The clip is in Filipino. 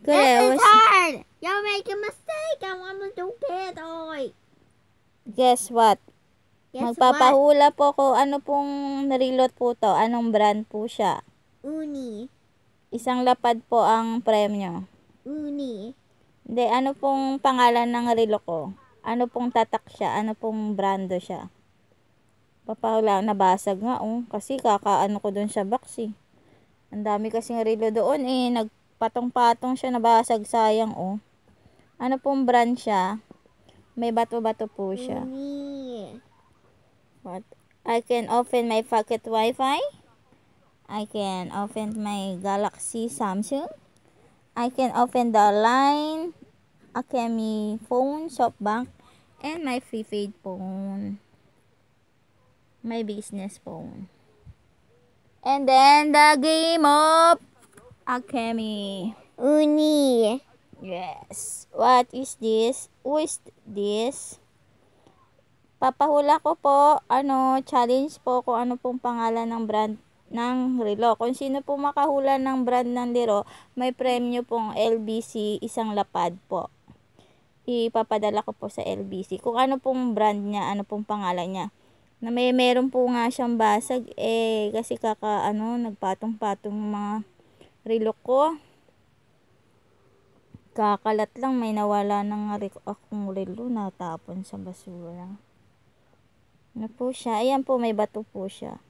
Good. This is hard. You're making a mistake. I want to do it. Guess what? Guess Magpapahula what? po ko. Ano pong reload po to? Anong brand po siya? Uni. Isang lapad po ang premyo. Uni. Hindi, ano pong pangalan ng relo ko? Ano pong tatak siya? Ano pong brando siya? Papahula, nabasag nga oh. Kasi kakaano ko doon siya box eh. Ang dami kasing relo doon eh. Nag Patong-patong siya, nabasag, sayang oh. Ano pong brand siya? May bato-bato po siya. What? I can open my pocket wifi. I can open my Galaxy Samsung. I can open the line Akemi phone, SoftBank, and my prepaid phone. My business phone. And then the game of Akemi. Uni. Yes. What is this? Who is this? Papahula ko po, ano, challenge po kung ano pong pangalan ng brand ng relo. Kung sino po makahula ng brand ng liro, may premyo pong LBC isang lapad po. Ipapadala ko po sa LBC. Kung ano pong brand niya, ano pong pangalan niya. Na may meron po nga siyang basag eh kasi kaka ano nagpatong-patong mga relo ko. Kakalat lang, may nawala ng akong relo, natapon sa basura. Ano po siya? Ayan po, may bato po siya.